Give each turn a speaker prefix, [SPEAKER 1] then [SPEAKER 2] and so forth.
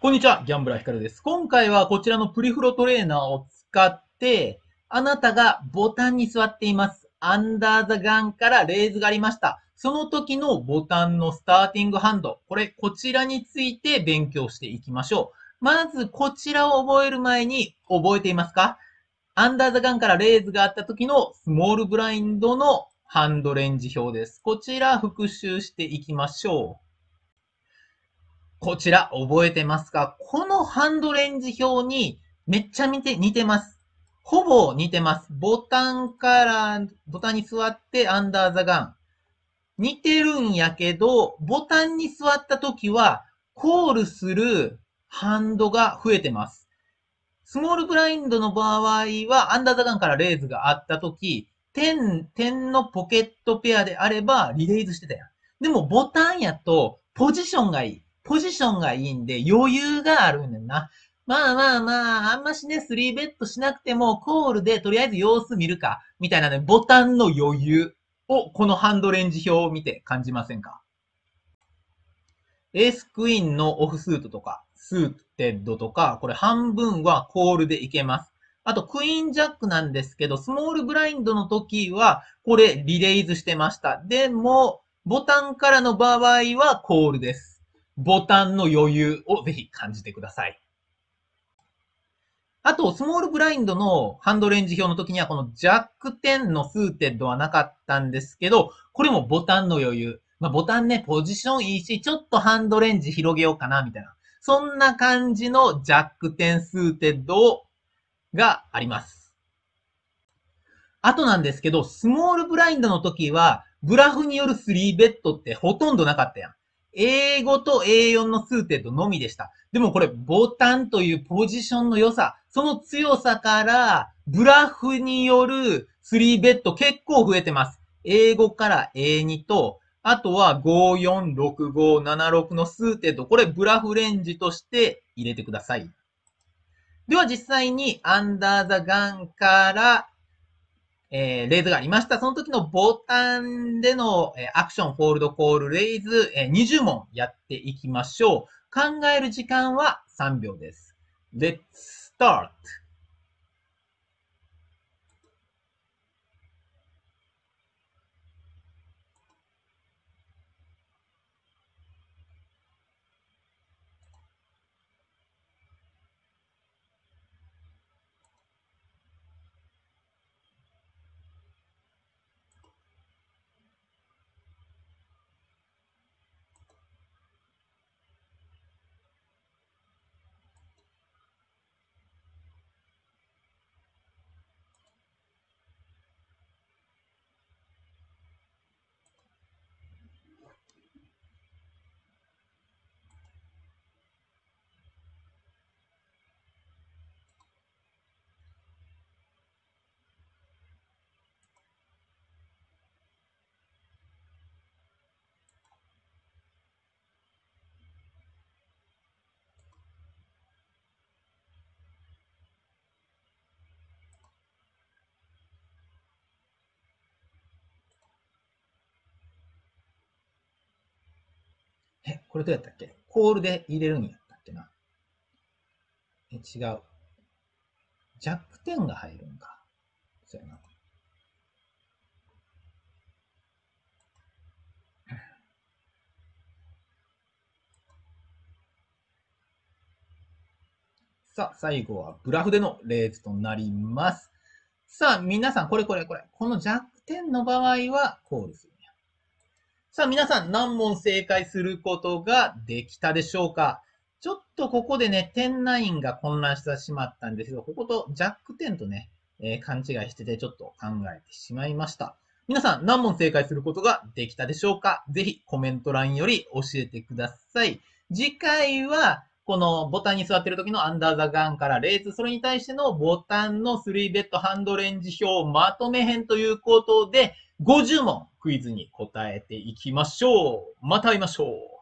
[SPEAKER 1] こんにちは、ギャンブラーヒカルです。今回はこちらのプリフロトレーナーを使って、あなたがボタンに座っています。アンダーザガンからレーズがありました。その時のボタンのスターティングハンド。これ、こちらについて勉強していきましょう。まず、こちらを覚える前に、覚えていますかアンダーザガンからレーズがあった時のスモールブラインドのハンドレンジ表です。こちら復習していきましょう。こちら覚えてますかこのハンドレンジ表にめっちゃ似て似てます。ほぼ似てます。ボタンから、ボタンに座ってアンダーザガン。似てるんやけど、ボタンに座った時は、コールするハンドが増えてます。スモールブラインドの場合は、アンダーザガンからレーズがあった時、点、点のポケットペアであれば、リレイズしてたやん。でも、ボタンやと、ポジションがいい。ポジションがいいんで余裕があるんだよな。まあまあまあ、あんましね、3ベットしなくても、コールでとりあえず様子見るか、みたいなね、ボタンの余裕を、このハンドレンジ表を見て感じませんかエースクイーンのオフスートとか、スーテッドとか、これ半分はコールでいけます。あと、クイーンジャックなんですけど、スモールブラインドの時は、これ、リレイズしてました。でも、ボタンからの場合はコールです。ボタンの余裕をぜひ感じてください。あと、スモールブラインドのハンドレンジ表の時には、この弱点のスーテッドはなかったんですけど、これもボタンの余裕。まあ、ボタンね、ポジションいいし、ちょっとハンドレンジ広げようかな、みたいな。そんな感じの弱点スーテッドがあります。あとなんですけど、スモールブラインドの時は、グラフによる3ベッドってほとんどなかったやん。A5 と A4 の数程度のみでした。でもこれ、ボタンというポジションの良さ、その強さから、ブラフによる3ベッド結構増えてます。A5 から A2 と、あとは5、4、6、5、7、6の数程度、これブラフレンジとして入れてください。では実際にアンダーザガンからえー、レイズがありました。その時のボタンでの、えー、アクション、ホールド、コール、レイズ、えー、20問やっていきましょう。考える時間は3秒です。Let's start! え、これどうやったっけコールで入れるんやったっけなえ、違う。弱点が入るんか。そうやな。さあ、最後はグラフでの例図となります。さあ、皆さん、これこれこれ。この弱点の場合はコールする。さあ皆さん何問正解することができたでしょうかちょっとここでね、点ラインが混乱してしまったんですけど、こことジャック点とね、えー、勘違いしててちょっと考えてしまいました。皆さん何問正解することができたでしょうかぜひコメント欄より教えてください。次回はこのボタンに座ってる時のアンダーザガンからレース、それに対してのボタンの3ベッドハンドレンジ表をまとめ編ということで、50問クイズに答えていきましょう。また会いましょう。